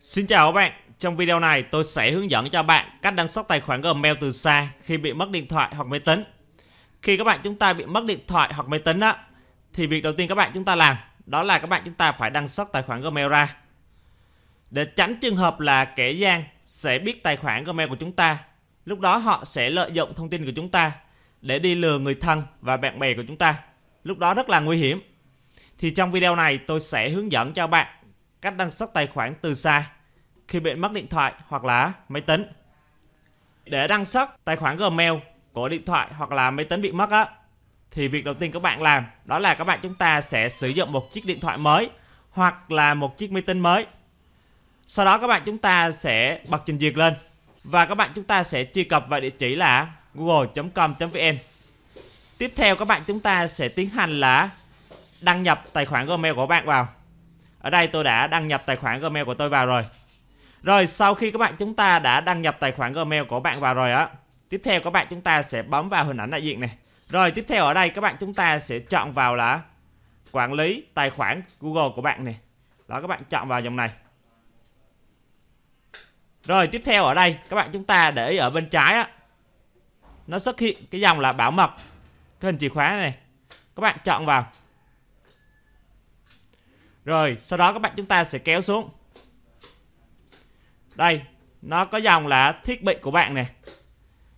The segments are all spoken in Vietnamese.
Xin chào các bạn, trong video này tôi sẽ hướng dẫn cho bạn cách đăng xuất tài khoản Gmail từ xa khi bị mất điện thoại hoặc máy tính. Khi các bạn chúng ta bị mất điện thoại hoặc máy tính á thì việc đầu tiên các bạn chúng ta làm đó là các bạn chúng ta phải đăng xuất tài khoản Gmail ra. Để tránh trường hợp là kẻ gian sẽ biết tài khoản Gmail của chúng ta, lúc đó họ sẽ lợi dụng thông tin của chúng ta để đi lừa người thân và bạn bè của chúng ta. Lúc đó rất là nguy hiểm. Thì trong video này tôi sẽ hướng dẫn cho bạn cách đăng xuất tài khoản từ xa khi bị mất điện thoại hoặc là máy tính. Để đăng xuất tài khoản Gmail của điện thoại hoặc là máy tính bị mất á, thì việc đầu tiên các bạn làm đó là các bạn chúng ta sẽ sử dụng một chiếc điện thoại mới hoặc là một chiếc máy tính mới. Sau đó các bạn chúng ta sẽ bật trình duyệt lên và các bạn chúng ta sẽ truy cập vào địa chỉ là google.com.vn. Tiếp theo các bạn chúng ta sẽ tiến hành là đăng nhập tài khoản Gmail của bạn vào. Ở đây tôi đã đăng nhập tài khoản Gmail của tôi vào rồi Rồi sau khi các bạn chúng ta đã đăng nhập tài khoản Gmail của bạn vào rồi á Tiếp theo các bạn chúng ta sẽ bấm vào hình ảnh đại diện này Rồi tiếp theo ở đây các bạn chúng ta sẽ chọn vào là Quản lý tài khoản Google của bạn này Đó các bạn chọn vào dòng này Rồi tiếp theo ở đây các bạn chúng ta để ý ở bên trái á Nó xuất hiện cái dòng là bảo mật Cái hình chìa khóa này Các bạn chọn vào rồi sau đó các bạn chúng ta sẽ kéo xuống Đây Nó có dòng là thiết bị của bạn này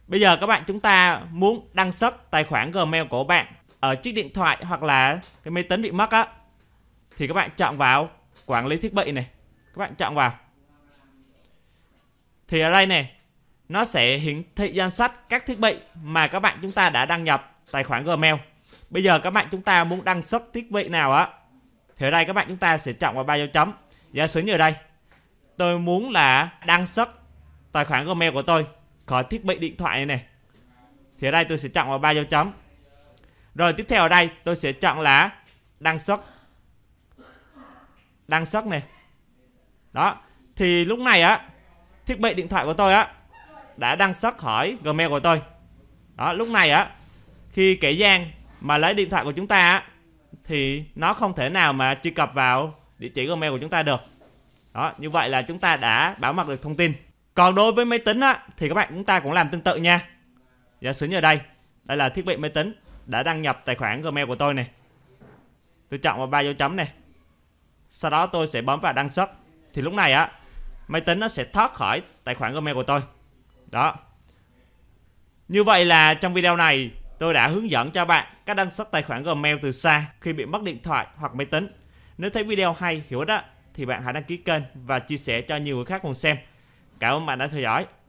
Bây giờ các bạn chúng ta muốn đăng xuất tài khoản Gmail của bạn ở chiếc điện thoại hoặc là cái máy tính bị mất á thì các bạn chọn vào quản lý thiết bị này, các bạn chọn vào. Thì ở đây này, nó sẽ hiển thị danh sách các thiết bị mà các bạn chúng ta đã đăng nhập tài khoản Gmail. Bây giờ các bạn chúng ta muốn đăng xuất thiết bị nào á thì ở đây các bạn chúng ta sẽ chọn vào ba dấu chấm giả sử như ở đây tôi muốn là đăng xuất tài khoản Gmail của tôi khỏi thiết bị điện thoại này, này. thì ở đây tôi sẽ chọn vào ba dấu chấm rồi tiếp theo ở đây tôi sẽ chọn là đăng xuất đăng xuất này đó thì lúc này á thiết bị điện thoại của tôi á đã đăng xuất khỏi Gmail của tôi đó lúc này á khi kẻ gian mà lấy điện thoại của chúng ta á thì nó không thể nào mà truy cập vào địa chỉ Gmail của chúng ta được. Đó, như vậy là chúng ta đã bảo mật được thông tin. Còn đối với máy tính á, thì các bạn chúng ta cũng làm tương tự nha. Giả sử như ở đây, đây là thiết bị máy tính đã đăng nhập tài khoản Gmail của tôi này. Tôi chọn vào ba dấu chấm này. Sau đó tôi sẽ bấm vào đăng xuất. Thì lúc này á, máy tính nó sẽ thoát khỏi tài khoản Gmail của tôi. Đó. Như vậy là trong video này tôi đã hướng dẫn cho bạn cách đăng xuất tài khoản Gmail từ xa khi bị mất điện thoại hoặc máy tính. Nếu thấy video hay, hữu ích thì bạn hãy đăng ký kênh và chia sẻ cho nhiều người khác cùng xem. Cảm ơn bạn đã theo dõi.